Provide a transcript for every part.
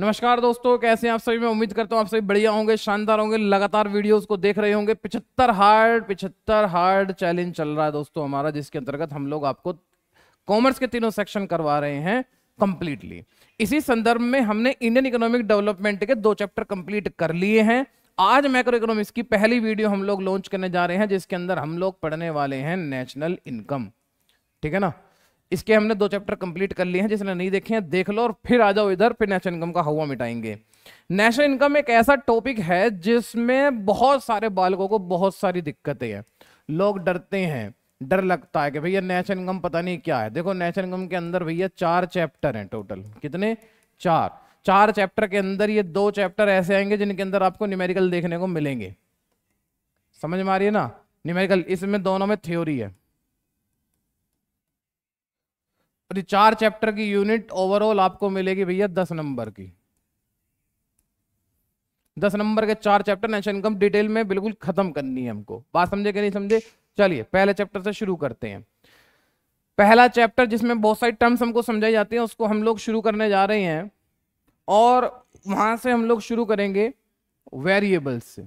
नमस्कार दोस्तों कैसे हैं आप सभी मैं उम्मीद करता हूं आप सभी बढ़िया होंगे शानदार होंगे लगातार वीडियोस को देख रहे होंगे पिछहत्तर हार्ड पिछहत्तर हार्ड चैलेंज चल रहा है दोस्तों हमारा जिसके अंतर्गत हम लोग आपको कॉमर्स के तीनों सेक्शन करवा रहे हैं कंप्लीटली इसी संदर्भ में हमने इंडियन इकोनॉमिक डेवलपमेंट के दो चैप्टर कंप्लीट कर लिए हैं आज माइक्रो इकोनॉमिक्स की पहली वीडियो हम लोग लॉन्च करने जा रहे हैं जिसके अंदर हम लोग पढ़ने वाले हैं नेशनल इनकम ठीक है ना इसके हमने दो चैप्टर कंप्लीट कर लिए हैं जिसने नहीं देखे हैं देख लो और फिर आ जाओ इधर फिर नेशनल इनकम का हवा मिटाएंगे नेशनल इनकम एक ऐसा टॉपिक है जिसमें बहुत सारे बालकों को बहुत सारी दिक्कतें हैं लोग डरते हैं डर लगता है कि भैया नेशनल इनकम पता नहीं क्या है देखो नेशनल इनकम के अंदर भैया चार चैप्टर हैं टोटल कितने चार चार चैप्टर के अंदर ये दो चैप्टर ऐसे आएंगे जिनके अंदर आपको न्यूमेरिकल देखने को मिलेंगे समझ में आ रही है ना न्यूमेरिकल इसमें दोनों में थ्योरी है और ये चार चैप्टर की यूनिट ओवरऑल आपको मिलेगी भैया दस नंबर की दस नंबर के चार चैप्टर नेशनल इनकम डिटेल में बिल्कुल खत्म करनी है हमको बात समझे कि नहीं समझे चलिए पहले चैप्टर से शुरू करते हैं पहला चैप्टर जिसमें बहुत सारी टर्म्स हमको समझाई जाती हैं उसको हम लोग शुरू करने जा रहे हैं और वहां से हम लोग शुरू करेंगे वेरिएबल्स से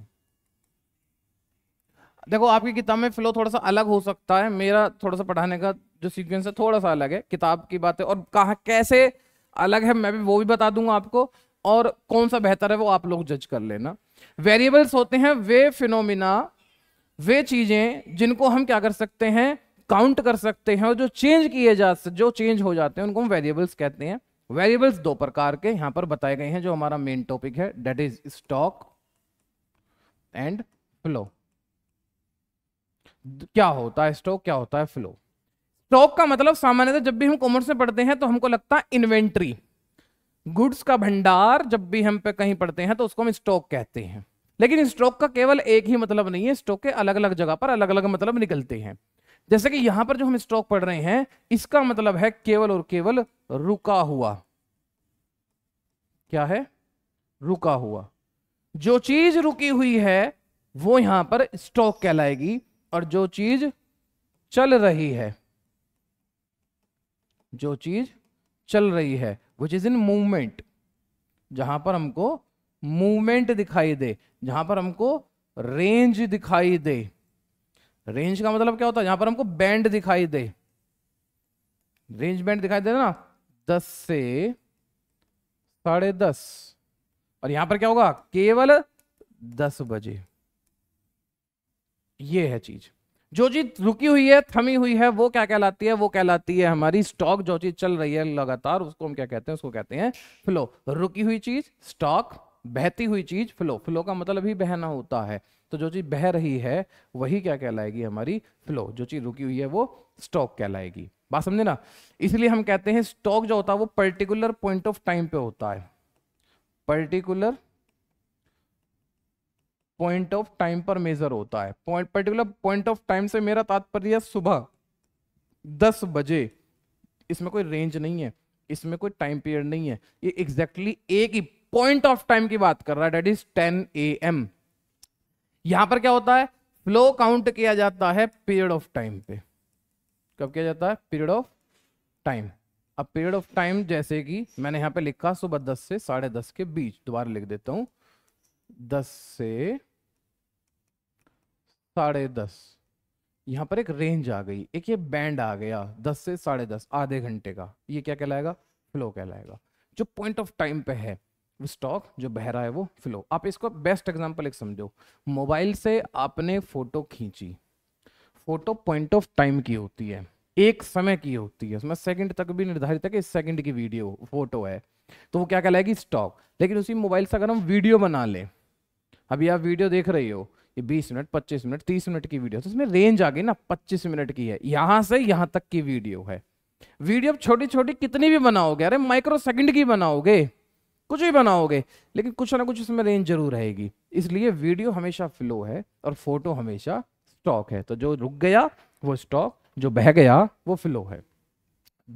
देखो आपकी किताब में फ्लो थोड़ा सा अलग हो सकता है मेरा थोड़ा सा पढ़ाने का जो सीक्वेंस है थोड़ा सा अलग है किताब की बात है और कहा कैसे अलग है मैं भी वो भी बता दूंगा आपको और कौन सा बेहतर है वो आप लोग जज कर लेना वेरिएबल्स होते हैं वे फिनोमिना वे चीज़ें जिनको हम क्या कर सकते हैं काउंट कर सकते हैं और जो चेंज किए जा जो चेंज हो जाते हैं उनको हम वेरिएबल्स कहते हैं वेरिएबल्स दो प्रकार के यहाँ पर बताए गए हैं जो हमारा मेन टॉपिक है that is stock and flow क्या होता है स्टॉक क्या होता है फ्लो स्टॉक का मतलब सामान्यतः जब भी हम कॉमर्स में पढ़ते हैं तो हमको लगता है इन्वेंट्री गुड्स का भंडार जब भी हम पे कहीं पढ़ते हैं तो उसको हम स्टॉक कहते हैं लेकिन स्टॉक का केवल एक ही मतलब नहीं है स्टॉक के अलग अलग जगह पर अलग अलग मतलब निकलते हैं जैसे कि यहां पर जो हम स्टॉक पढ़ रहे हैं इसका मतलब है केवल और केवल रुका हुआ क्या है रुका हुआ जो चीज रुकी हुई है वो यहां पर स्टॉक कहलाएगी और जो चीज चल रही है जो चीज चल रही है विच इज इन मूवमेंट जहां पर हमको मूवमेंट दिखाई दे जहां पर हमको रेंज दिखाई दे रेंज का मतलब क्या होता है जहां पर हमको बैंड दिखाई दे रेंज बैंड दिखाई दे ना दस से साढ़े दस और यहां पर क्या होगा केवल दस बजे ये है चीज जो चीज रुकी हुई है थमी हुई है वो क्या कहलाती है वो कहलाती है हमारी स्टॉक जो चीज चल रही है लगातार उसको हम क्या कहते हैं उसको कहते हैं फ्लो रुकी हुई चीज स्टॉक बहती हुई चीज फ्लो फ्लो का मतलब ही बहना होता है तो जो चीज बह रही है वही क्या कहलाएगी हमारी फ्लो जो चीज रुकी हुई है वो स्टॉक कहलाएगी बात समझे ना इसलिए हम कहते हैं स्टॉक जो होता है वो पर्टिकुलर पॉइंट ऑफ टाइम पे होता है पर्टिकुलर पॉइंट ऑफ टाइम पर मेजर होता है point particular point of time से मेरा तात्पर्य सुबह दस बजे इसमें कोई रेंज नहीं है इसमें कोई टाइम पीरियड नहीं है ये एग्जैक्टली exactly एक ही पॉइंट ऑफ टाइम की बात कर रहा है that is ten A M यहां पर क्या होता है फ्लो काउंट किया जाता है पीरियड ऑफ टाइम पे कब किया जाता है पीरियड ऑफ टाइम अब पीरियड ऑफ टाइम जैसे कि मैंने यहां पे लिखा सुबह दस से साढ़े दस के बीच दोबारा लिख देता हूं दस से साढ़े दस यहाँ पर एक रेंज आ गई एक ये बैंड आ गया दस से साढ़े दस आधे घंटे का ये क्या कहलाएगा फ्लो कहलाएगा जो पॉइंट ऑफ टाइम पे है स्टॉक जो बह रहा है वो फ्लो आप इसको बेस्ट एग्जांपल एक समझो मोबाइल से आपने फोटो खींची फोटो पॉइंट ऑफ टाइम की होती है एक समय की होती है उसमें सेकंड तक भी निर्धारित है कि इस सेकंड की वीडियो फोटो है तो वो क्या कहलाएगी स्टॉक लेकिन उसी मोबाइल से अगर हम वीडियो बना ले अभी आप वीडियो देख रहे हो ये 20 मिनट 25 मिनट 30 मिनट की वीडियो तो इसमें रेंज आ गई ना 25 मिनट की है यहां से यहां तक की वीडियो है वीडियो छोटी छोटी कितनी भी बनाओगे अरे माइक्रो सेकंड की बनाओगे कुछ भी बनाओगे लेकिन कुछ ना कुछ इसमें रेंज जरूर रहेगी इसलिए वीडियो हमेशा फ्लो है और फोटो हमेशा स्टॉक है तो जो रुक गया वो स्टॉक जो बह गया वो फ्लो है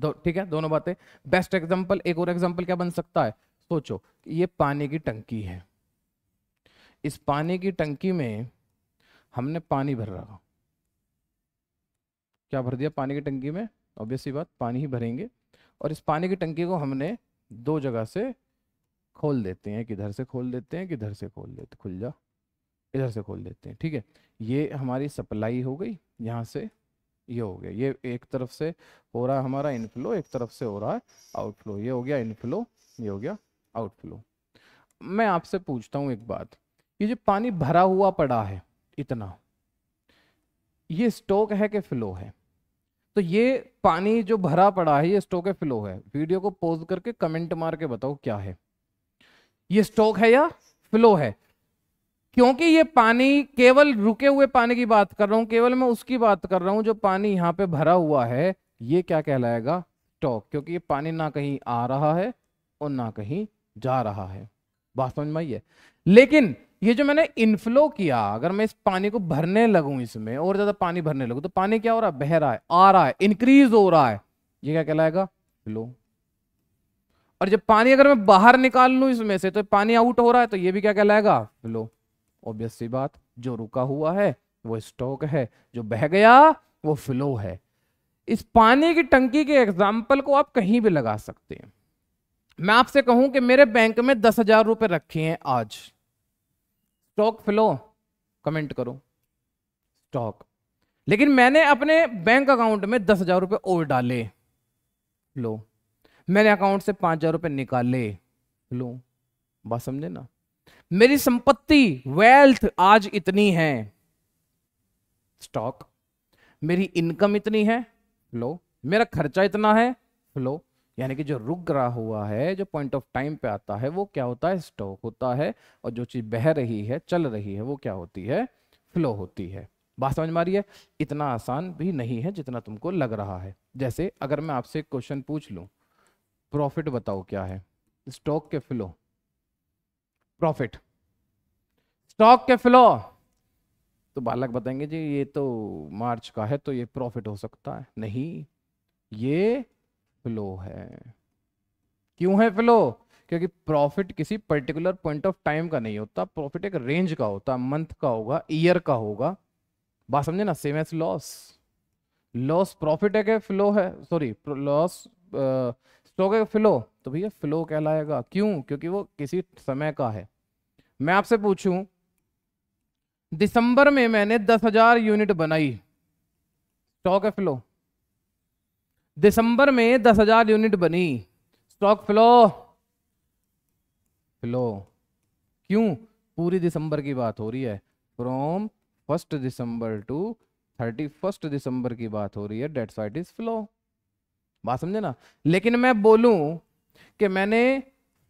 दो ठीक है दोनों बातें बेस्ट एग्जाम्पल एक और एग्जाम्पल क्या बन सकता है सोचो ये पानी की टंकी है इस पानी की टंकी में हमने पानी भर रहा क्या भर दिया पानी की टंकी में ऑब्वियसली बात पानी ही भरेंगे और इस पानी की टंकी को हमने दो जगह से खोल देते हैं किधर से खोल देते हैं किधर से खोल देते खुल जा इधर से खोल देते हैं ठीक है ये हमारी सप्लाई हो गई यहाँ से ये हो गया ये एक तरफ से हो रहा है हमारा इनफ्लो एक तरफ से हो रहा है आउटफ्लो ये हो गया इनफ्लो ये हो गया आउटफ्लो मैं आपसे पूछता हूँ एक बात ये जो पानी भरा हुआ पड़ा है इतना ये स्टोक है कि फ्लो है तो ये पानी जो भरा पड़ा है ये स्टोक है फ्लो है वीडियो को पोज करके कमेंट मार के बताओ क्या है ये स्टोक है या फ्लो है क्योंकि ये पानी केवल रुके हुए पानी की बात कर रहा हूं केवल मैं उसकी बात कर रहा हूं जो पानी यहां पे भरा हुआ है ये क्या कहलाएगा स्टॉक क्योंकि ये पानी ना कहीं आ रहा है और ना कहीं जा रहा है बात समझ में आई है लेकिन ये जो मैंने इनफ्लो किया अगर मैं इस पानी को भरने लगू इसमें और ज्यादा पानी भरने लगू तो पानी क्या हो रहा है बह रहा है आ रहा है इंक्रीज हो रहा है ये क्या कहलाएगा फ्लो और जब पानी अगर मैं बाहर निकाल लू इसमें से तो पानी आउट हो रहा है तो ये भी क्या कहलाएगा फ्लो ऑब्वियस सी बात जो रुका हुआ है वो स्टॉक है जो बह गया वो फ्लो है इस पानी की टंकी के एग्जाम्पल को आप कहीं भी लगा सकते हैं मैं आपसे कहूं कि मेरे बैंक में दस हजार रुपए रखे हैं आज स्टॉक फ्लो कमेंट करो स्टॉक लेकिन मैंने अपने बैंक अकाउंट में दस हजार रुपये और डाले लो मैंने अकाउंट से पांच हजार रुपये निकाले लो बात समझे ना मेरी संपत्ति वेल्थ आज इतनी है स्टॉक मेरी इनकम इतनी है लो मेरा खर्चा इतना है लो यानी कि जो रुक रहा हुआ है जो पॉइंट ऑफ टाइम पे आता है वो क्या होता है स्टॉक होता है और जो चीज़ बह रही है चल रही है वो क्या होती है फ्लो होती है बात समझ मारी है इतना आसान भी नहीं है जितना तुमको लग रहा है जैसे अगर मैं आपसे एक क्वेश्चन पूछ लू प्रॉफिट बताओ क्या है स्टॉक के फ्लो प्रॉफिट स्टॉक के फ्लो तो बालक बताएंगे जी ये तो मार्च का है तो ये प्रॉफिट हो सकता है नहीं ये फ्लो है क्यों है फ्लो क्योंकि प्रॉफिट किसी पर्टिकुलर पॉइंट ऑफ टाइम का नहीं होता प्रॉफिट एक रेंज का होता मंथ का होगा ईयर का होगा बात समझे ना same as loss loss profit है फ्लो है सॉरी लॉस स्टॉक है फ्लो तो भैया फ्लो कहलाएगा क्यों क्योंकि वो किसी समय का है मैं आपसे पूछूं दिसंबर में मैंने दस हजार यूनिट बनाई स्टॉक है फ्लो दिसंबर में दस हजार यूनिट बनी स्टॉक फ्लो फ्लो क्यों पूरी दिसंबर की बात हो रही है from first December to thirty first December की बात हो रही है डेट वाइट इज फ्लो बात समझे ना लेकिन मैं बोलूं कि मैंने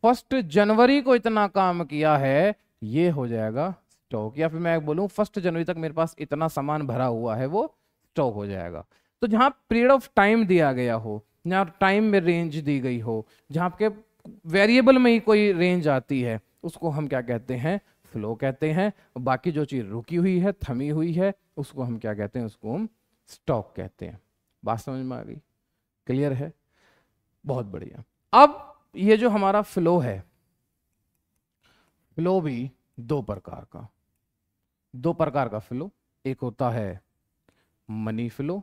फर्स्ट जनवरी को इतना काम किया है ये हो जाएगा स्टॉक या फिर मैं बोलूं फर्स्ट जनवरी तक मेरे पास इतना सामान भरा हुआ है वो स्टॉक हो जाएगा तो जहाँ पीरियड ऑफ टाइम दिया गया हो जहाँ टाइम में रेंज दी गई हो जहाँ आपके वेरिएबल में ही कोई रेंज आती है उसको हम क्या कहते हैं फ्लो कहते हैं बाकी जो चीज़ रुकी हुई है थमी हुई है उसको हम क्या कहते हैं उसको हम स्टॉक कहते हैं बात समझ में आ गई क्लियर है बहुत बढ़िया अब ये जो हमारा फ्लो है फ्लो भी दो प्रकार का दो प्रकार का फ्लो एक होता है मनी फ्लो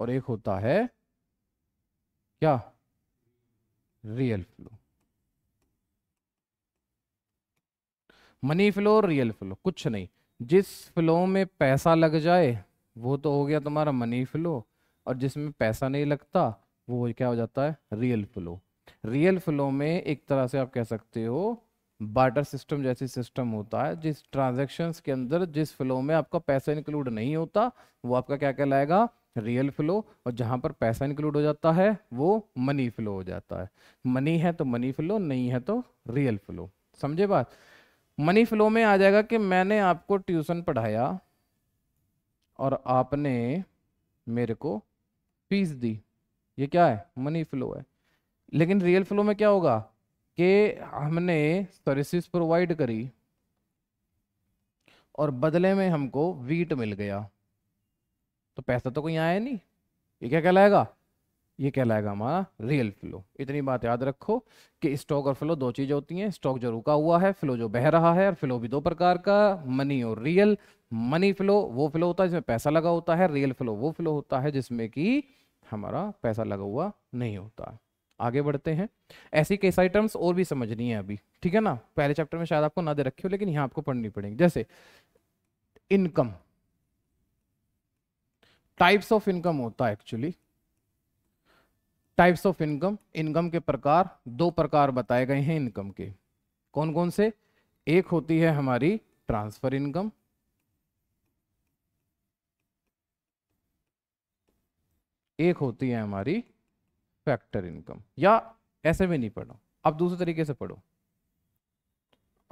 और एक होता है क्या रियल फ्लो मनी फ्लो और रियल फ्लो कुछ नहीं जिस फ्लो में पैसा लग जाए वो तो हो गया तुम्हारा मनी फ्लो और जिसमें पैसा नहीं लगता वो क्या हो जाता है रियल फ्लो रियल फ्लो में एक तरह से आप कह सकते हो बार्टर सिस्टम जैसी सिस्टम होता है जिस ट्रांजैक्शंस के अंदर जिस फ्लो में आपका पैसा इंक्लूड नहीं होता वो आपका क्या कहलाएगा रियल फ्लो और जहां पर पैसा इंक्लूड हो जाता है वो मनी फ्लो हो जाता है मनी है तो मनी फ्लो नहीं है तो रियल फ्लो समझे बात मनी फ्लो में आ जाएगा कि मैंने आपको ट्यूशन पढ़ाया और आपने मेरे को फीस दी ये क्या है मनी फ्लो है लेकिन रियल फ्लो में क्या होगा कि हमने सर्विस प्रोवाइड करी और बदले में हमको वीट मिल गया तो पैसा तो कहीं आया नहीं ये क्या कहलाएगा ये कहलाएगा हमारा रियल फ्लो इतनी बात याद रखो कि स्टॉक और फ्लो दो चीज़ होती हैं स्टॉक जो रुका हुआ है फ्लो जो बह रहा है और फ्लो भी दो प्रकार का मनी और रियल मनी फ्लो वो फ्लो होता है जिसमें पैसा लगा होता है रियल फ्लो वो फ्लो होता है जिसमें कि हमारा पैसा लगा हुआ नहीं होता आगे बढ़ते हैं ऐसी सारी टर्म्स और भी समझनी है अभी ठीक है ना पहले चैप्टर में शायद आपको ना दे रखी हो लेकिन यहाँ आपको पढ़नी पड़ेगी जैसे इनकम टाइप्स ऑफ इनकम होता है actually types of income income के प्रकार दो प्रकार बताए गए हैं इनकम के कौन कौन से एक होती है हमारी ट्रांसफर इनकम एक होती है हमारी फैक्टर इनकम या ऐसे में नहीं पढ़ो अब दूसरे तरीके से पढ़ो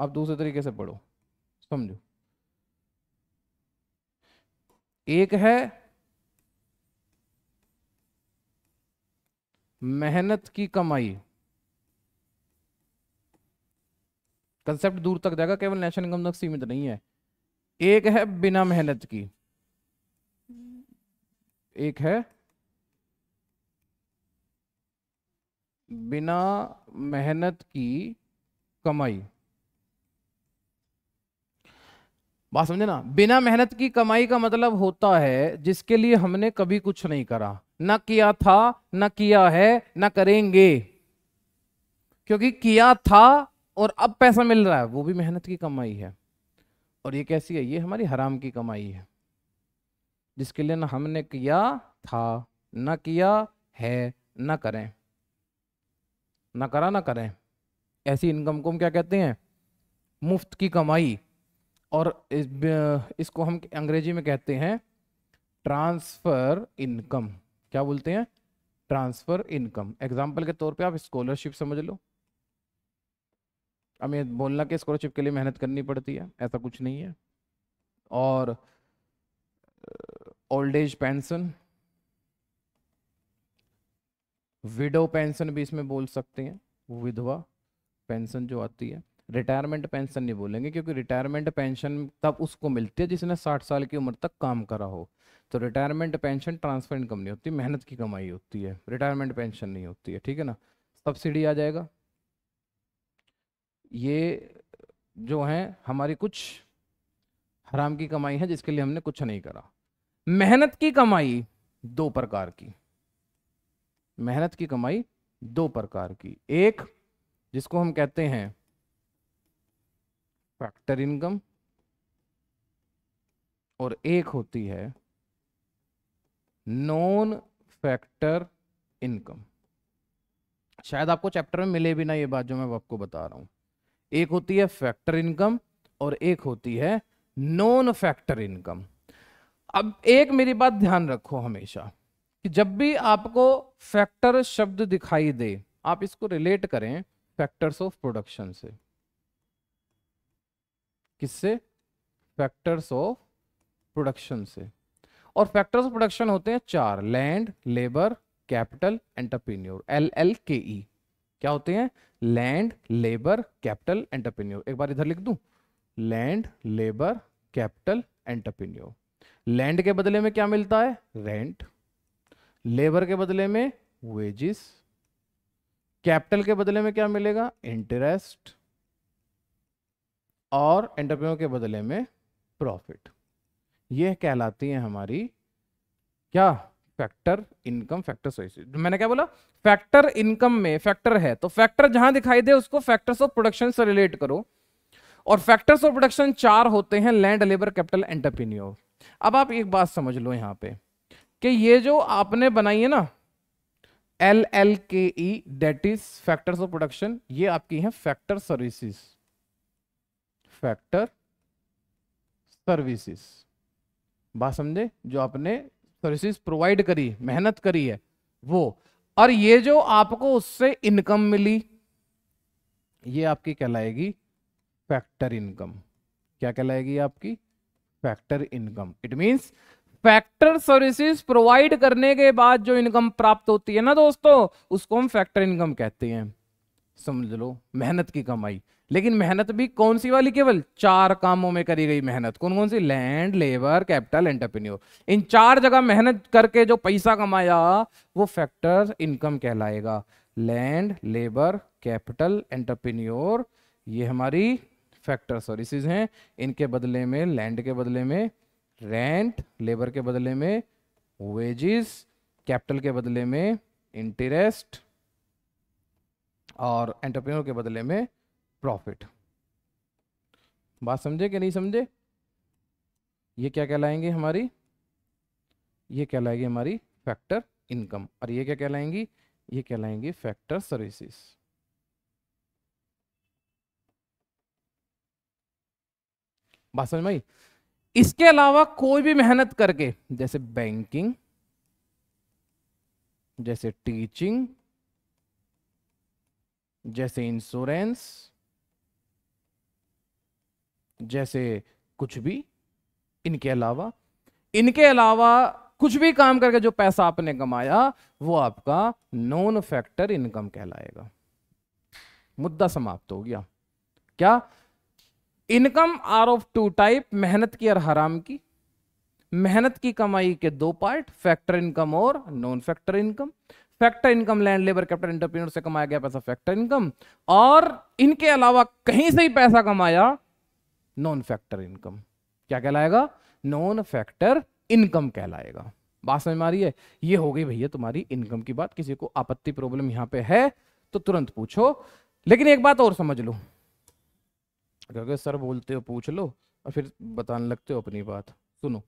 अब दूसरे तरीके से पढ़ो समझो एक है मेहनत की कमाई कंसेप्ट दूर तक जाएगा केवल नेशनल इनकम तक सीमित नहीं है एक है बिना मेहनत की एक है बिना मेहनत की कमाई बात समझे ना बिना मेहनत की कमाई का मतलब होता है जिसके लिए हमने कभी कुछ नहीं करा ना किया था ना किया है ना करेंगे क्योंकि किया था और अब पैसा मिल रहा है वो भी मेहनत की कमाई है और ये कैसी है ये हमारी हराम की कमाई है जिसके लिए ना हमने किया था ना किया है ना करें ना करा ना करें ऐसी इनकम को हम क्या कहते हैं मुफ्त की कमाई और इस, इसको हम अंग्रेजी में कहते हैं ट्रांसफ़र इनकम क्या बोलते हैं ट्रांसफ़र इनकम एग्जाम्पल के तौर पे आप स्कॉलरशिप समझ लो हमें बोलना कि स्कॉलरशिप के लिए मेहनत करनी पड़ती है ऐसा कुछ नहीं है और old age pension widow pension भी इसमें बोल सकते हैं विधवा पेंशन जो आती है रिटायरमेंट पेंशन नहीं बोलेंगे क्योंकि रिटायरमेंट पेंशन तब उसको मिलती है जिसने साठ साल की उम्र तक काम करा हो तो रिटायरमेंट पेंशन ट्रांसफर इनकम नहीं होती मेहनत की कमाई होती है रिटायरमेंट पेंशन नहीं होती है ठीक है ना सब्सिडी आ जाएगा ये जो है हमारी कुछ हराम की कमाई है जिसके लिए हमने कुछ नहीं करा मेहनत की कमाई दो प्रकार की मेहनत की कमाई दो प्रकार की एक जिसको हम कहते हैं फैक्टर इनकम और एक होती है नॉन फैक्टर इनकम शायद आपको चैप्टर में मिले भी ना ये बात जो मैं आपको बता रहा हूं एक होती है फैक्टर इनकम और एक होती है नॉन फैक्टर इनकम अब एक मेरी बात ध्यान रखो हमेशा कि जब भी आपको फैक्टर शब्द दिखाई दे आप इसको रिलेट करें फैक्टर्स ऑफ प्रोडक्शन से किससे फैक्टर्स ऑफ प्रोडक्शन से और फैक्टर्स ऑफ प्रोडक्शन होते हैं चार land labour capital entrepreneur L L K E क्या होते हैं लैंड लेबर कैपिटल एंटरप्रेन्योर एक बार इधर लिख दू land labour capital entrepreneur land के बदले में क्या मिलता है रेंट लेबर के बदले में वेजिस कैपिटल के बदले में क्या मिलेगा इंटरेस्ट और एंटरप्रेन्योर के बदले में प्रॉफिट यह कहलाती है हमारी क्या फैक्टर इनकम फैक्टर मैंने क्या बोला फैक्टर इनकम में फैक्टर है तो फैक्टर जहां दिखाई दे उसको फैक्टर्स ऑफ प्रोडक्शन से रिलेट करो और फैक्टर्स ऑफ प्रोडक्शन चार होते हैं लैंड लेबर कैपिटल एंटरप्रीन्योर अब आप एक बात समझ लो यहां पे कि ये जो आपने बनाई है ना L L K E that is factors of production ये आपकी है फैक्टर सर्विसेज फैक्टर सर्विसेज बात समझे जो आपने सर्विसेज प्रोवाइड करी मेहनत करी है वो और ये जो आपको उससे इनकम मिली ये आपकी कहलाएगी फैक्टर इनकम क्या कहलाएगी आपकी factor income it means factor services provide करने के बाद जो इनकम प्राप्त होती है ना दोस्तों उसको हम फैक्टर इनकम कहते हैं समझ लो मेहनत की कमाई लेकिन मेहनत भी कौन सी वाली केवल चार कामों में करी गई मेहनत कौन कौन सी लैंड लेबर कैपिटल एंटरप्रेन्योर इन चार जगह मेहनत करके जो पैसा कमाया वो फैक्टर इनकम कहलाएगा लैंड लेबर कैपिटल एंटरप्रेन्योर ये हमारी फैक्टर सर्विसेज हैं इनके बदले में लैंड के बदले में रेंट लेबर के बदले में वेजिस कैपिटल के बदले में इंटरेस्ट और एंटरप्रेन्योर के बदले में प्रॉफिट बात समझे कि नहीं समझे ये क्या कहलाएंगे हमारी ये कहलाएगी हमारी फैक्टर इनकम और ये क्या कहलाएंगी ये कहलाएंगे फैक्टर सर्विसेज बात समझ भाई इसके अलावा कोई भी मेहनत करके जैसे बैंकिंग जैसे टीचिंग जैसे इंश्योरेंस जैसे कुछ भी इनके अलावा इनके अलावा कुछ भी काम करके जो पैसा आपने कमाया वो आपका नॉन फैक्टर इनकम कहलाएगा मुद्दा समाप्त हो गया क्या income are of two type मेहनत की और हराम की मेहनत की कमाई के दो पार्ट फैक्टर इनकम और non factor income factor income land labour capital entrepreneur से कमाया गया पैसा फैक्टर इनकम और इनके अलावा कहीं से ही पैसा कमाया नॉन फैक्टर इनकम क्या कहलाएगा नॉन फैक्टर इनकम कहलाएगा बात समझ में आ रही है ये हो गई भैया तुम्हारी इनकम की बात किसी को आपत्ति प्रॉब्लम यहां पे है तो तुरंत पूछो लेकिन एक बात और समझ लो क्योंकि सर बोलते हो पूछ लो और फिर बताने लगते हो अपनी बात सुनो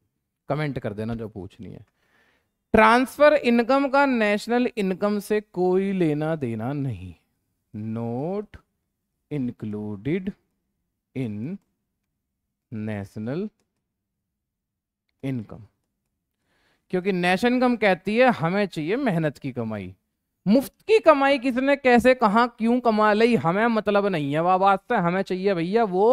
कमेंट कर देना जो पूछनी है ट्रांसफर इनकम का नेशनल इनकम से कोई लेना देना नहीं not included in national income क्योंकि नेशनल इनकम कहती है हमें चाहिए मेहनत की कमाई मुफ्त की कमाई किसने कैसे कहा क्यों कमा ली हमें मतलब नहीं है वह बात हमें चाहिए भैया वो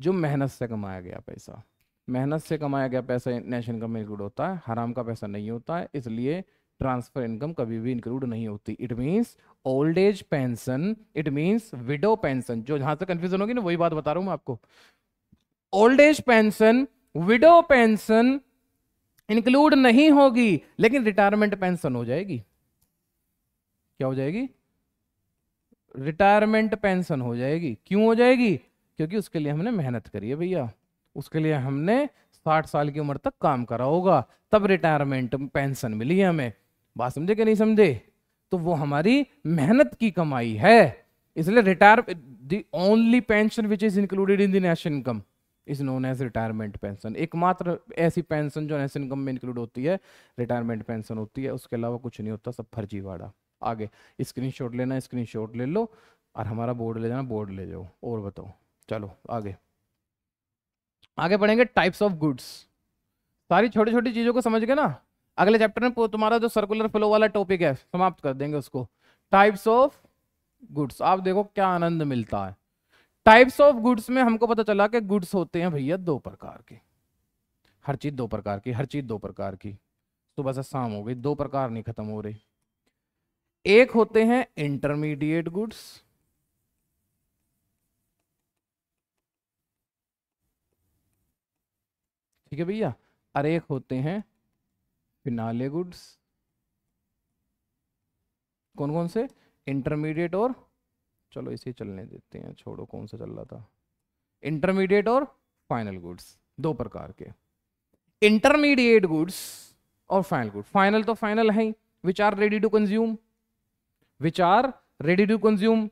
जो मेहनत से कमाया गया पैसा मेहनत से कमाया गया पैसा नेशनल इनकम में इंक्लूड होता है हराम का पैसा नहीं होता है इसलिए ट्रांसफर इनकम कभी भी इंक्लूड नहीं होती it means old age pension it means widow pension जो जहां से कंफ्यूजन होगी ना वही बात बता रहा हूं मैं आपको old age pension widow pension include नहीं होगी लेकिन रिटायरमेंट पेंशन हो जाएगी क्या हो जाएगी रिटायरमेंट पेंशन हो जाएगी क्यों हो जाएगी क्योंकि उसके लिए हमने मेहनत करी है भैया उसके लिए हमने साठ साल की उम्र तक काम करा होगा तब रिटायरमेंट पेंशन मिली है हमें बात समझे कि नहीं समझे तो वो हमारी मेहनत की कमाई है इसलिए retire the only pension which is included in the national income is known as retirement pension एकमात्र ऐसी पेंशन जो नेशनल इनकम में इंक्लूड होती है रिटायरमेंट पेंशन होती है उसके अलावा कुछ नहीं होता सब फर्जीवाड़ा आगे स्क्रीनशॉट लेना स्क्रीनशॉट ले लो और हमारा बोर्ड ले जाना बोर्ड ले जाओ और बताओ चलो आगे आगे बढ़ेंगे टाइप्स ऑफ गुड्स सारी छोटी छोटी चीज़ों को समझ गए ना अगले चैप्टर में तुम्हारा जो सर्कुलर फ्लो वाला टॉपिक है समाप्त कर देंगे उसको टाइप्स ऑफ गुड्स आप देखो क्या आनंद मिलता है टाइप्स ऑफ गुड्स में हमको पता चला कि गुड्स होते हैं भैया दो प्रकार के हर चीज़ दो प्रकार की हर चीज़ दो प्रकार की सुबह से शाम हो गई दो प्रकार नहीं खत्म हो रहे एक होते हैं इंटरमीडिएट गुड्स ठीक है भैया और एक होते हैं फिनाले गुड्स कौन कौन से इंटरमीडिएट और चलो इसे चलने देते हैं छोड़ो कौन सा चल रहा था इंटरमीडिएट और फाइनल गुड्स दो प्रकार के इंटरमीडिएट गुड्स और फाइनल गुड फाइनल तो फाइनल है ही which are ready to consume which are ready to consume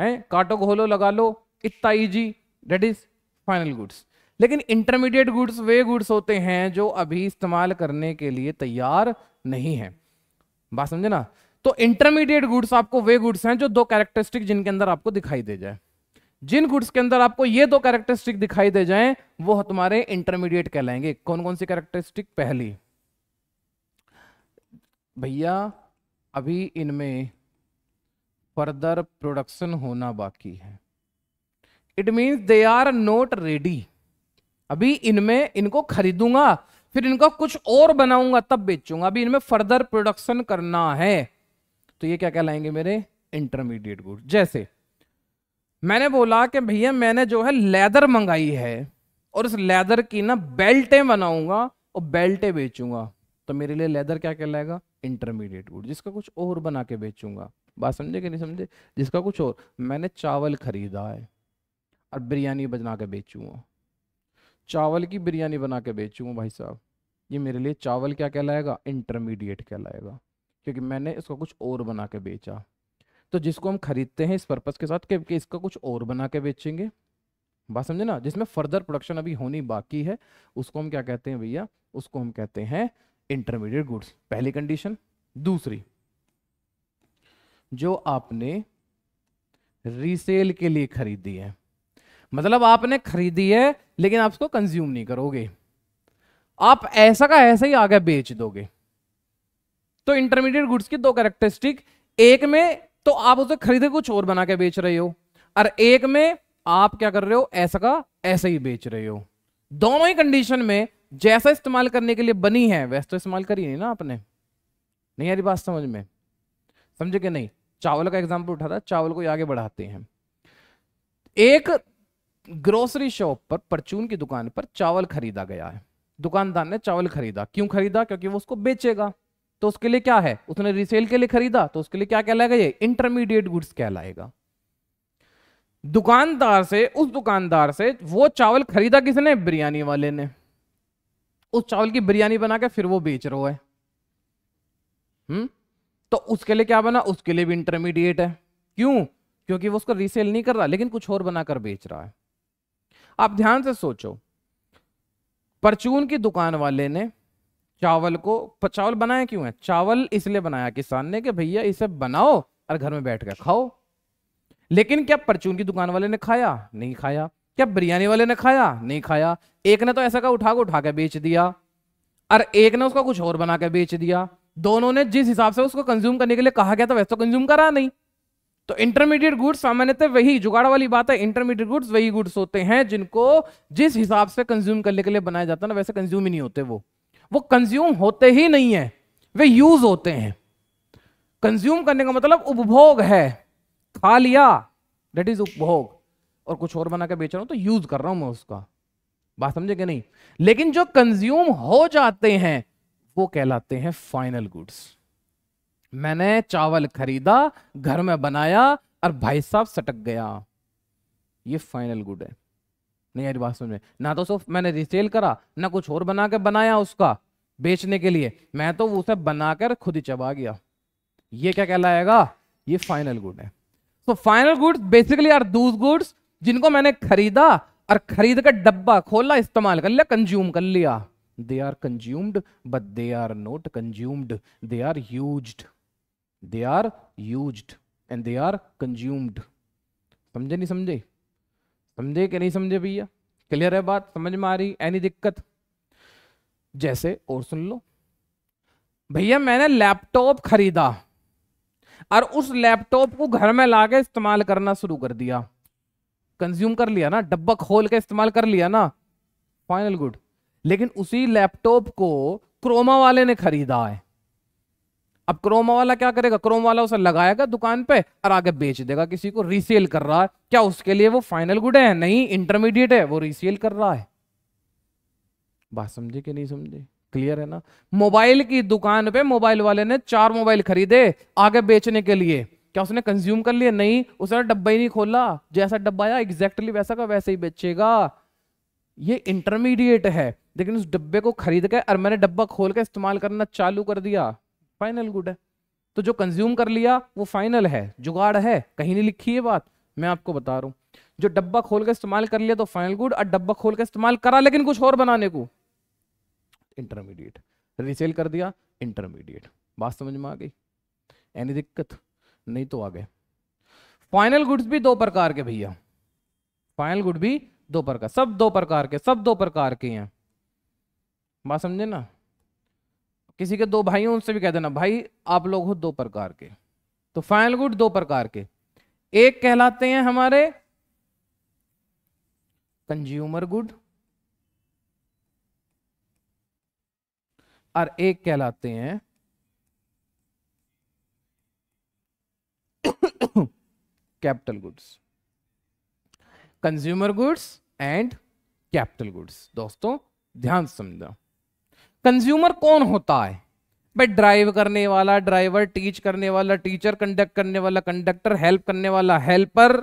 है काटो घोलो लगा लो इतना easy that is final goods लेकिन इंटरमीडिएट गुड्स वे गुड्स होते हैं जो अभी इस्तेमाल करने के लिए तैयार नहीं है बात समझे ना तो इंटरमीडिएट गुड्स आपको वे गुड्स हैं जो दो कैरेक्टरिस्टिक जिनके अंदर आपको दिखाई दे जाए जिन गुड्स के अंदर आपको ये दो कैरेक्टरिस्टिक दिखाई दे जाए वो तुम्हारे इंटरमीडिएट कहलाएंगे कौन कौन सी कैरेक्टरिस्टिक पहली भैया अभी इनमें फर्दर प्रोडक्शन होना बाकी है it means they are not ready अभी इनमें इनको खरीदूंगा फिर इनका कुछ और बनाऊंगा तब बेचूंगा अभी इनमें फर्दर प्रोडक्शन करना है तो ये क्या कहलाएंगे मेरे इंटरमीडिएट गुड जैसे मैंने बोला कि भैया मैंने जो है लेदर मंगाई है और उस लेदर की ना बेल्टें बनाऊंगा और बेल्टें बेचूंगा तो मेरे लिए लेदर क्या कहलाएगा इंटरमीडिएट गुड जिसका कुछ और बना के बेचूंगा बात समझे कि नहीं समझे जिसका कुछ और मैंने चावल खरीदा है और बिरयानी बना के बेचूंगा चावल की बिरयानी बना के बेचूंगा भाई साहब ये मेरे लिए चावल क्या कहलाएगा इंटरमीडिएट कहलाएगा क्योंकि मैंने इसको कुछ और बना के बेचा तो जिसको हम खरीदते हैं इस पर्पज़ के साथ क्योंकि इसका कुछ और बना के बेचेंगे बात समझे ना जिसमें फर्दर प्रोडक्शन अभी होनी बाकी है उसको हम क्या कहते हैं भैया उसको हम कहते हैं इंटरमीडिएट गुड्स पहली कंडीशन दूसरी जो आपने रीसेल के लिए खरीदी है मतलब आपने खरीदी है लेकिन आप उसको कंज्यूम नहीं करोगे आप ऐसा का ऐसा ही आगे बेच दोगे तो इंटरमीडिएट गुड्स की दो करेक्टरिस्टिक एक में तो आप उसे खरीदे कुछ और बना के बेच रहे हो और एक में आप क्या कर रहे हो ऐसा का ऐसे ही बेच रहे हो दोनों ही कंडीशन में जैसा इस्तेमाल करने के लिए बनी है वैसे तो इस्तेमाल करी नहीं ना आपने नहीं यारी बात समझ में समझे कि नहीं चावल का एग्जाम्पल उठा था चावल को आगे बढ़ाते हैं एक ग्रोसरी शॉप पर परचून की दुकान पर चावल खरीदा गया है दुकानदार ने चावल खरीदा क्यों खरीदा क्योंकि वो उसको बेचेगा तो उसके लिए क्या है उसने रिसेल के लिए खरीदा तो उसके लिए क्या कहलाएगा ये इंटरमीडिएट गुड्स कहलाएगा दुकानदार से उस दुकानदार से वो चावल खरीदा किसने बिरयानी वाले ने उस चावल की बिरयानी बना के फिर वो बेच रहा है हम्म तो उसके लिए क्या बना उसके लिए भी इंटरमीडिएट है क्यों क्योंकि वो उसको रिसेल नहीं कर रहा लेकिन कुछ और बनाकर बेच रहा है आप ध्यान से सोचो परचून की दुकान वाले ने चावल को चावल बनाया क्यों है चावल इसलिए बनाया किसान ने कि भैया इसे बनाओ और घर में बैठ कर खाओ लेकिन क्या परचून की दुकान वाले ने खाया नहीं खाया क्या बिरयानी वाले ने खाया नहीं खाया एक ने तो ऐसा का उठा के उठा के बेच दिया और एक ने उसका कुछ और बना के बेच दिया दोनों ने जिस हिसाब से उसको कंज्यूम करने के लिए कहा गया था वैसे तो कंज्यूम करा नहीं तो इंटरमीडिएट गुड्स सामान्यतः वही जुगाड़ वाली बात है इंटरमीडिएट गुड्स वही गुड्स होते हैं जिनको जिस हिसाब से कंज्यूम करने के लिए बनाया जाता है ना वैसे कंज्यूम ही नहीं होते वो वो कंज्यूम होते ही नहीं है वे यूज होते हैं कंज्यूम करने का मतलब उपभोग है खा लिया दैट इज उपभोग और कुछ और बना के बेच रहा हूं तो यूज कर रहा हूं मैं उसका बात समझे कि नहीं लेकिन जो कंज्यूम हो जाते हैं वो कहलाते हैं फाइनल गुड्स मैंने चावल खरीदा घर में बनाया और भाई साहब सटक गया ये फाइनल गुड है नहीं यार बात समझे ना तो सिर्फ मैंने रिसेल करा ना कुछ और बना के बनाया उसका बेचने के लिए मैं तो वो सब बनाकर खुद ही चबा गया ये क्या कहलाएगा ये फाइनल गुड है so final goods basically are those goods जिनको मैंने खरीदा और खरीद कर डब्बा खोला इस्तेमाल कर लिया कंज्यूम कर लिया they are consumed but they are not consumed they are use they are use and they are consumed समझे नहीं समझे समझे कि नहीं समझे भैया क्लियर है बात समझ में आ रही एनी दिक्कत जैसे और सुन लो भैया मैंने लैपटॉप खरीदा और उस लैपटॉप को घर में लाके इस्तेमाल करना शुरू कर दिया कंज्यूम कर लिया ना डब्बा खोल के इस्तेमाल कर लिया ना फाइनल गुड लेकिन उसी लैपटॉप को क्रोमा वाले ने खरीदा है अब क्रोमा वाला क्या करेगा क्रोमा वाला उसे लगाएगा दुकान पे और आगे बेच देगा किसी को रीसेल कर रहा है क्या उसके लिए वो फाइनल गुड है नहीं इंटरमीडिएट है वो रीसेल कर रहा है बात समझे कि नहीं समझे क्लियर है ना मोबाइल की दुकान पे मोबाइल वाले ने चार मोबाइल खरीदे आगे बेचने के लिए क्या उसने कंज्यूम कर लिए नहीं उसने डब्बा ही नहीं खोला जैसा डब्बा आया एग्जैक्टली वैसा का वैसे ही बेचेगा ये इंटरमीडिएट है लेकिन उस डब्बे को खरीद के और मैंने डब्बा खोल के इस्तेमाल करना चालू कर दिया फाइनल गुड है तो जो कंज्यूम कर लिया वो फाइनल है जुगाड़ है कहीं नहीं लिखी है बात मैं आपको बता रहा हूं जो डब्बा खोल के इस्तेमाल कर लिया तो फाइनल गुड और डब्बा खोल के इस्तेमाल करा लेकिन कुछ और बनाने को इंटरमीडिएट रिसेल कर दिया इंटरमीडिएट बात समझ में आ गई एनी दिक्कत नहीं तो आ गए फाइनल गुड्स भी दो प्रकार के भैया फाइनल गुड भी दो प्रकार सब दो प्रकार के सब दो प्रकार के हैं बात समझे ना किसी के दो भाई उनसे भी कह देना भाई आप लोग हो दो प्रकार के तो फाइनल गुड दो प्रकार के एक कहलाते हैं हमारे कंज्यूमर गुड और एक कहलाते हैं capital goods consumer goods and capital goods दोस्तों ध्यान समझो कंज्यूमर कौन होता है भाई ड्राइव करने वाला ड्राइवर टीच करने वाला टीचर कंडक्ट करने वाला कंडक्टर हेल्प करने वाला हेल्पर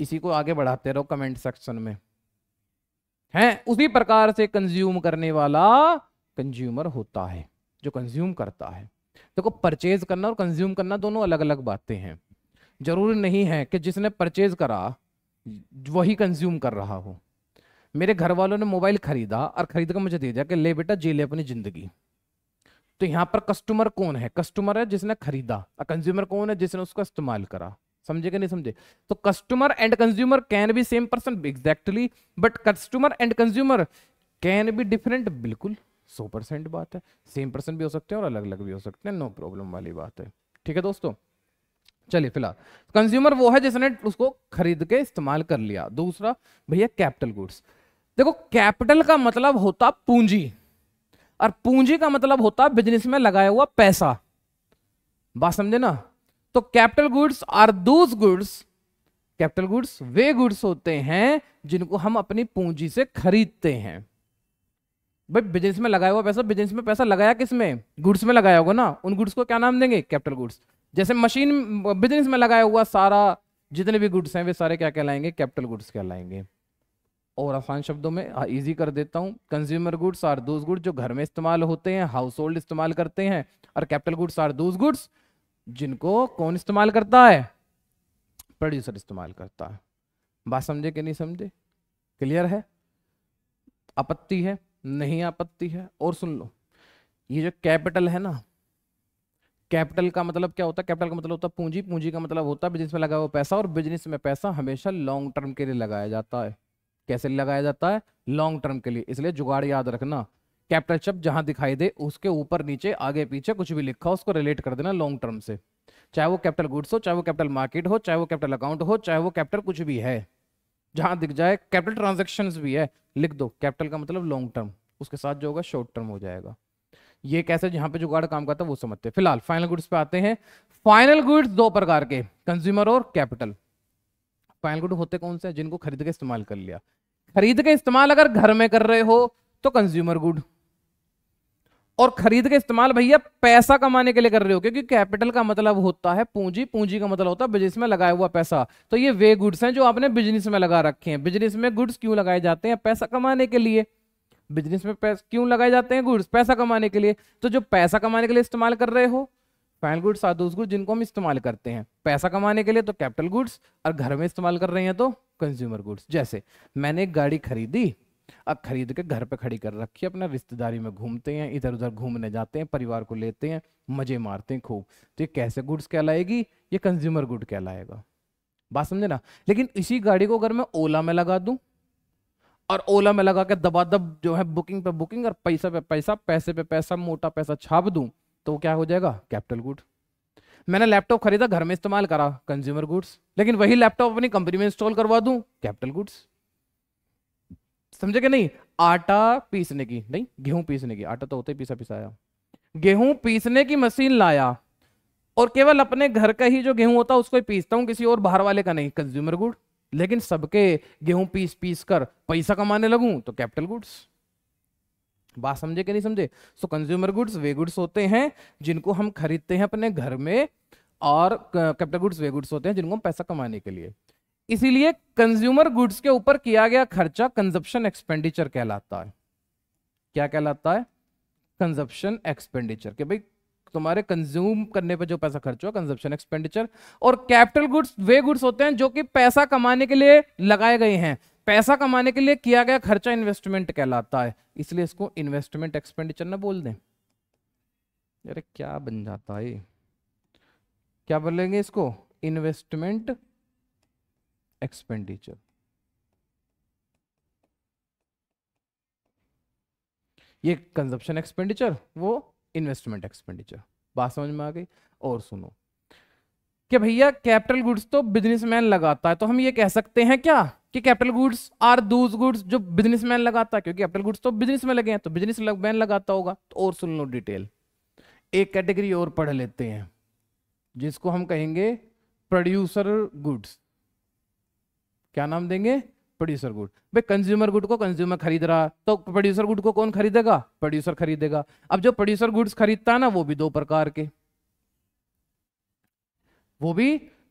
इसी को आगे बढ़ाते रहो कमेंट सेक्शन में हैं उसी प्रकार से कंज्यूम करने वाला कंज्यूमर होता है जो कंज्यूम करता है देखो परचेज करना और कंज्यूम करना दोनों अलग अलग बातें हैं जरूरी नहीं है कि जिसने परचेज करा वही कंज्यूम कर रहा हो मेरे घर वालों ने मोबाइल खरीदा और खरीद कर मुझे दे दिया कि ले बेटा जी ले अपनी जिंदगी तो यहाँ पर कस्टमर कौन है कस्टमर है जिसने खरीदा और कंज्यूमर कौन है जिसने उसका इस्तेमाल करा समझे कि नहीं समझे तो customer and consumer can be same person exactly but customer and consumer can be different बिल्कुल सौ परसेंट बात है सेम पर्सन भी हो सकते हैं और अलग अलग भी हो सकते हैं नो प्रॉब्लम वाली बात है ठीक है दोस्तों चलिए फिलहाल कंज्यूमर वो है जिसने उसको खरीद के इस्तेमाल कर लिया दूसरा भैया कैपिटल गुड्स देखो कैपिटल का मतलब होता पूंजी और पूंजी का मतलब होता बिजनेस में लगाया हुआ पैसा बात समझे ना तो capital goods are those goods capital goods वे गुड्स होते हैं जिनको हम अपनी पूंजी से खरीदते हैं भाई बिजनेस में लगाया हुआ पैसा बिजनेस में पैसा लगाया किस में गुड्स में लगाया होगा ना उन गुड्स को क्या नाम देंगे कैपिटल गुड्स जैसे मशीन बिजनेस में लगाया हुआ सारा जितने भी गुड्स हैं वे सारे क्या कहलाएंगे कैपिटल गुड्स कहलाएंगे और आसान शब्दों में इजी हाँ, कर देता हूँ consumer goods are those goods जो घर में इस्तेमाल होते हैं हाउस होल्ड इस्तेमाल करते हैं और capital goods are those goods जिनको कौन इस्तेमाल करता है प्रोड्यूसर इस्तेमाल करता है बात समझे कि नहीं समझे क्लियर है आपत्ति है नहीं आपत्ति है और सुन लो ये जो कैपिटल है ना कैपिटल का मतलब क्या होता है कैपिटल का मतलब होता है पूंजी पूंजी का मतलब होता है बिजनेस में लगा हुआ पैसा और बिजनेस में पैसा हमेशा लॉन्ग टर्म के लिए लगाया जाता है कैसे लगाया जाता है लॉन्ग टर्म के लिए इसलिए जुगाड़ याद रखना कैपिटल शब्द जहां दिखाई दे उसके ऊपर नीचे आगे पीछे कुछ भी लिखा उसको रिलेट कर देना लॉन्ग टर्म से चाहे वो कैपिटल गुड्स हो चाहे वो कैपिटल मार्केट हो चाहे वो कैपिटल अकाउंट हो चाहे वो कैपिटल कुछ भी है जहां दिख जाए कैपिटल ट्रांजेक्शन भी है लिख दो कैपिटल का मतलब लॉन्ग टर्म उसके साथ जो होगा शॉर्ट टर्म हो जाएगा ये कैसे जहां पे जुगाड़ काम करता है वो समझते हैं फिलहाल फाइनल गुड्स पे आते हैं फाइनल गुड्स दो प्रकार के कंज्यूमर और कैपिटल फाइनल गुड होते कौन से जिनको खरीद के इस्तेमाल कर लिया खरीद के इस्तेमाल अगर घर में कर रहे हो तो कंज्यूमर गुड और खरीद के इस्तेमाल भैया पैसा कमाने के लिए कर रहे हो क्योंकि कैपिटल का मतलब होता है पूंजी पूंजी का मतलब होता है बिजनेस में लगाया हुआ पैसा तो ये वे गुड्स हैं जो आपने बिजनेस में लगा रखे हैं बिजनेस में गुड्स क्यों लगाए जाते हैं पैसा कमाने के लिए बिजनेस में पैसा क्यों लगाए जाते हैं गुड्स पैसा कमाने के लिए तो जो पैसा कमाने के लिए इस्तेमाल कर रहे हो फाइनल गुड्स और गुड्स जिनको हम इस्तेमाल करते हैं पैसा कमाने के लिए तो कैपिटल गुड्स और घर में इस्तेमाल कर रहे हैं तो कंज्यूमर गुड्स जैसे मैंने एक गाड़ी खरीदी अब खरीद के घर पे खड़ी कर रखी अपना रिश्तेदारी में घूमते हैं इधर उधर घूमने जाते हैं परिवार को लेते हैं मजे मारते हैं खूब तो ये कैसे गुड्स कहलाएगी ये कंज्यूमर गुड कहलाएगा बात समझे ना लेकिन इसी गाड़ी को अगर मैं ओला में लगा दूं और ओला में लगा के दबा दब जो है बुकिंग पे बुकिंग और पैसा पे पैसा पैसे पे पैसा मोटा पैसा छाप दूं तो क्या हो जाएगा कैपिटल गुड मैंने लैपटॉप खरीदा घर में इस्तेमाल करा कंज्यूमर गुड्स लेकिन वही लैपटॉप अपनी कंपनी में इंस्टॉल करवा दूं कैपिटल गुड्स समझे कि नहीं आटा पीसने की नहीं गेहूं पीसने की आटा तो होते पीसा पिसाया गेहूं पीसने की मशीन लाया और केवल अपने घर का ही जो गेहूं होता है उसको ही पीसता हूं किसी और बाहर वाले का नहीं कंज्यूमर गुड लेकिन सबके गेहूं पीस पीस कर पैसा कमाने लगू तो कैपिटल गुड्स बात समझे कि नहीं समझे सो कंज्यूमर गुड्स वे गुड्स होते हैं जिनको हम खरीदते हैं अपने घर में और कैपिटल गुड्स वे गुड्स होते हैं जिनको हम पैसा कमाने के लिए इसीलिए कंज्यूमर गुड्स के ऊपर किया गया खर्चा कंजप्शन एक्सपेंडिचर कहलाता है क्या कहलाता है कंजप्शन एक्सपेंडिचर के भाई तुम्हारे कंज्यूम करने पर जो पैसा खर्च हुआ कंजप्शन एक्सपेंडिचर और कैपिटल गुड्स वे गुड्स होते हैं जो कि पैसा कमाने के लिए लगाए गए हैं पैसा कमाने के लिए किया गया खर्चा इन्वेस्टमेंट कहलाता है इसलिए इसको इन्वेस्टमेंट एक्सपेंडिचर ना बोल दें अरे क्या बन जाता है क्या बोलेंगे इसको इन्वेस्टमेंट एक्सपेंडिचर ये कंजप्शन एक्सपेंडिचर वो इन्वेस्टमेंट एक्सपेंडिचर बात समझ में आ गई और सुनो कि भैया कैपिटल गुड्स तो बिजनेसमैन लगाता है तो हम ये कह सकते हैं क्या कि capital goods are those goods जो बिजनेसमैन लगाता है क्योंकि कैपिटल गुड्स तो बिजनेस में लगे हैं तो बिजनेस मैन लगाता होगा तो और सुन लो डिटेल एक कैटेगरी और पढ़ लेते हैं जिसको हम कहेंगे प्रोड्यूसर गुड्स क्या नाम देंगे प्रोड्यूसर गुड भाई कंज्यूमर गुड को कंज्यूमर खरीद रहा तो प्रोड्यूसर गुड को कौन खरीदेगा प्रोड्यूसर खरीदेगा अब जो प्रोड्यूसर गुड्स खरीदता है ना वो भी दो प्रकार के वो भी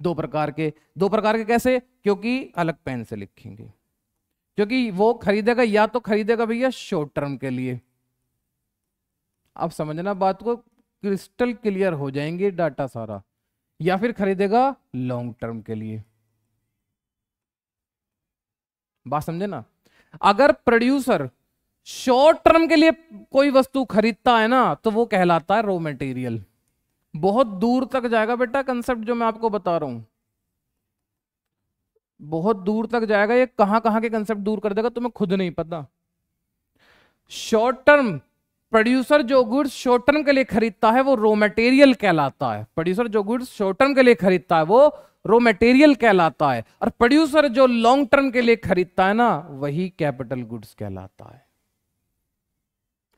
दो प्रकार के दो प्रकार के कैसे क्योंकि अलग पेन से लिखेंगे क्योंकि वो खरीदेगा या तो खरीदेगा भैया शॉर्ट टर्म के लिए आप समझना बात को क्रिस्टल क्लियर हो जाएंगे डाटा सारा या फिर खरीदेगा लॉन्ग टर्म के लिए बात समझे ना अगर प्रोड्यूसर शॉर्ट टर्म के लिए कोई वस्तु खरीदता है ना तो वो कहलाता है रो मटेरियल बहुत दूर तक जाएगा बेटा कंसेप्ट जो मैं आपको बता रहा हूं बहुत दूर तक जाएगा ये कहां कहां के कंसेप्ट दूर कर देगा तुम्हें खुद नहीं पता शॉर्ट टर्म प्रोड्यूसर जो गुड्स शॉर्ट टर्म के लिए खरीदता है वो रो मटेरियल कहलाता है प्रोड्यूसर जो गुड्स शॉर्ट टर्म के लिए खरीदता है वो रो मटेरियल कहलाता है और प्रोड्यूसर जो लॉन्ग टर्म के लिए खरीदता है ना वही कैपिटल गुड्स कहलाता है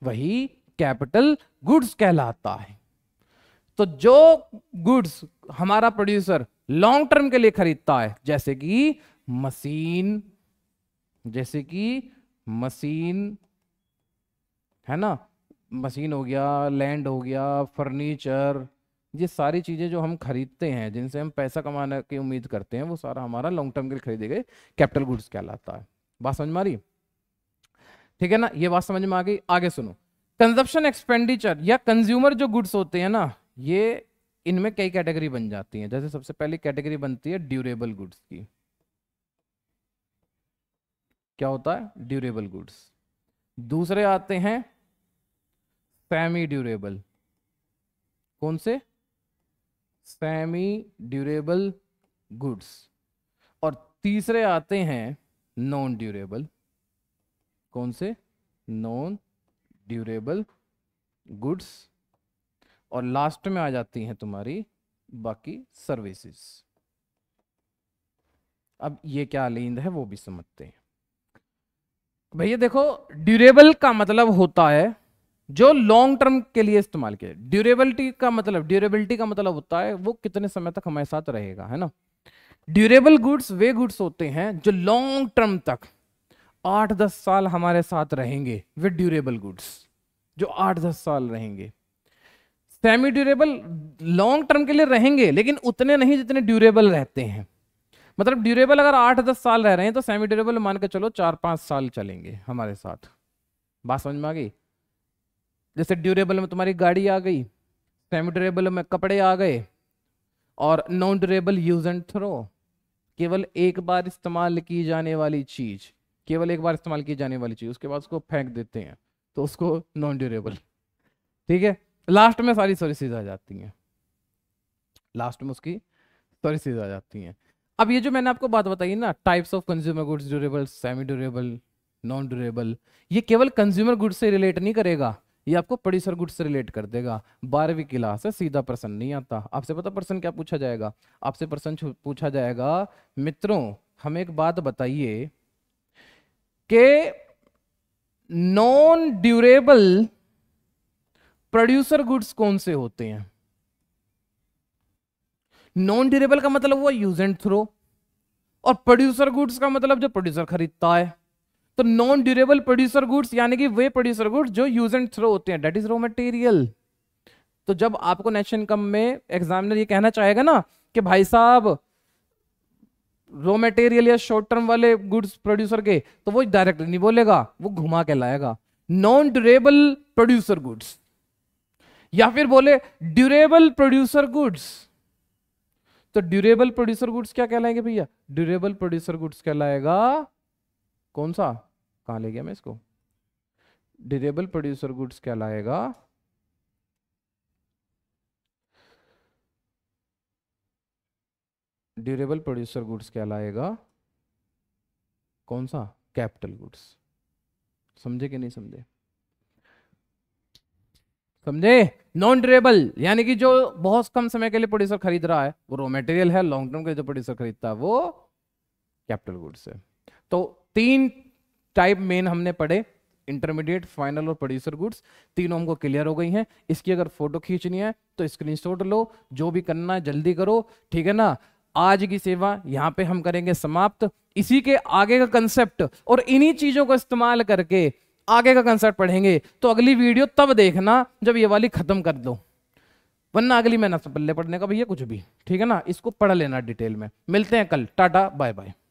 वही कैपिटल गुड्स कहलाता है तो जो गुड्स हमारा प्रोड्यूसर लॉन्ग टर्म के लिए खरीदता है जैसे कि मशीन जैसे कि मशीन है ना मशीन हो गया लैंड हो गया फर्नीचर ये सारी चीज़ें जो हम खरीदते हैं जिनसे हम पैसा कमाने की उम्मीद करते हैं वो सारा हमारा लॉन्ग टर्म के लिए खरीदे गए कैपिटल गुड्स कहलाता है बात समझ मारी ठीक है ना ये बात समझ में आ गई आगे सुनो कंजप्शन एक्सपेंडिचर या कंज्यूमर जो गुड्स होते हैं ना ये इनमें कई कैटेगरी बन जाती हैं जैसे सबसे पहली कैटेगरी बनती है ड्यूरेबल गुड्स की क्या होता है ड्यूरेबल गुड्स दूसरे आते हैं सेमी ड्यूरेबल कौन से सेमी ड्यूरेबल गुड्स और तीसरे आते हैं नॉन ड्यूरेबल कौन से नॉन ड्यूरेबल गुड्स और लास्ट में आ जाती हैं तुम्हारी बाकी सर्विसेज अब ये क्या लींद है वो भी समझते हैं भैया देखो ड्यूरेबल का मतलब होता है जो लॉन्ग टर्म के लिए इस्तेमाल किया ड्यूरेबिलिटी का मतलब ड्यूरेबिलिटी का मतलब होता है वो कितने समय तक हमारे साथ रहेगा है ना ड्यूरेबल गुड्स वे गुड्स होते हैं जो लॉन्ग टर्म तक आठ दस साल हमारे साथ रहेंगे वे ड्यूरेबल गुड्स जो आठ दस साल रहेंगे सेमी ड्यूरेबल लॉन्ग टर्म के लिए रहेंगे लेकिन उतने नहीं जितने ड्यूरेबल रहते हैं मतलब ड्यूरेबल अगर आठ दस साल रह रहे हैं तो सेमी ड्यूरेबल मान के चलो चार पांच साल चलेंगे हमारे साथ बात समझ में आ गई जैसे ड्यूरेबल में तुम्हारी गाड़ी आ गई सेमी ड्यूरेबल में कपड़े आ गए और non durable use and throw केवल एक बार इस्तेमाल की जाने वाली चीज़ केवल एक बार इस्तेमाल की जाने वाली चीज़ उसके बाद उसको फेंक देते हैं तो उसको नॉन ड्यूरेबल ठीक है लास्ट में सारी सर्विसेज आ जाती हैं लास्ट में उसकी सर्विसेज आ जाती हैं अब ये जो मैंने आपको बात बताई ना types of consumer goods durable semi durable non durable ये केवल कंज्यूमर गुड्स से रिलेट नहीं करेगा ये आपको प्रोड्यूसर गुड से रिलेट कर देगा बारहवीं क्लास से सीधा प्रश्न नहीं आता आपसे पता प्रश्न क्या पूछा जाएगा आपसे प्रश्न पूछा जाएगा मित्रों हमें एक बात बताइए के नॉन ड्यूरेबल प्रोड्यूसर गुड्स कौन से होते हैं नॉन ड्यूरेबल का मतलब हुआ यूज एंड थ्रो और प्रोड्यूसर गुड्स का मतलब जो प्रोड्यूसर खरीदता है तो नॉन ड्यूरेबल प्रोड्यूसर गुड्स यानी कि वे प्रोड्यूसर गुड्स जो यूज एंड थ्रो होते हैं डेट इज रॉ मटेरियल तो जब आपको नेशनल इनकम में एग्जामिनर ये कहना चाहेगा ना कि भाई साहब रॉ मटेरियल या शॉर्ट टर्म वाले गुड्स प्रोड्यूसर के तो वो डायरेक्टली नहीं बोलेगा वो घुमा के लाएगा नॉन ड्यूरेबल प्रोड्यूसर गुड्स या फिर बोले ड्यूरेबल प्रोड्यूसर गुड्स तो ड्यूरेबल प्रोड्यूसर गुड्स क्या कहलाएंगे भैया ड्यूरेबल प्रोड्यूसर गुड्स कहलाएगा कौन सा कहा ले गया मैं इसको ड्यूरेबल प्रोड्यूसर गुड्स क्या लाएगा ड्यूरेबल प्रोड्यूसर गुड्स क्या लाएगा कौन सा कैपिटल गुड्स समझे कि नहीं समझे समझे नॉन ड्यूरेबल यानी कि जो बहुत कम समय के लिए प्रोड्यूसर खरीद रहा है वो रॉ मटेरियल है लॉन्ग टर्म के जो प्रोड्यूसर खरीदता है वो कैपिटल गुड्स है तो तीन टाइप मेन हमने पढ़े इंटरमीडिएट फाइनल और प्रोड्यूसर गुड्स तीनों हमको क्लियर हो गई हैं इसकी अगर फोटो खींचनी है तो स्क्रीनशॉट लो जो भी करना है जल्दी करो ठीक है ना आज की सेवा यहाँ पे हम करेंगे समाप्त इसी के आगे का कंसेप्ट और इन्हीं चीजों का इस्तेमाल करके आगे का कंसेप्ट पढ़ेंगे तो अगली वीडियो तब देखना जब ये वाली खत्म कर दो वरना अगली मैं न पल्ले पढ़ने का भैया कुछ भी ठीक है ना इसको पढ़ लेना डिटेल में मिलते हैं कल टाटा बाय बाय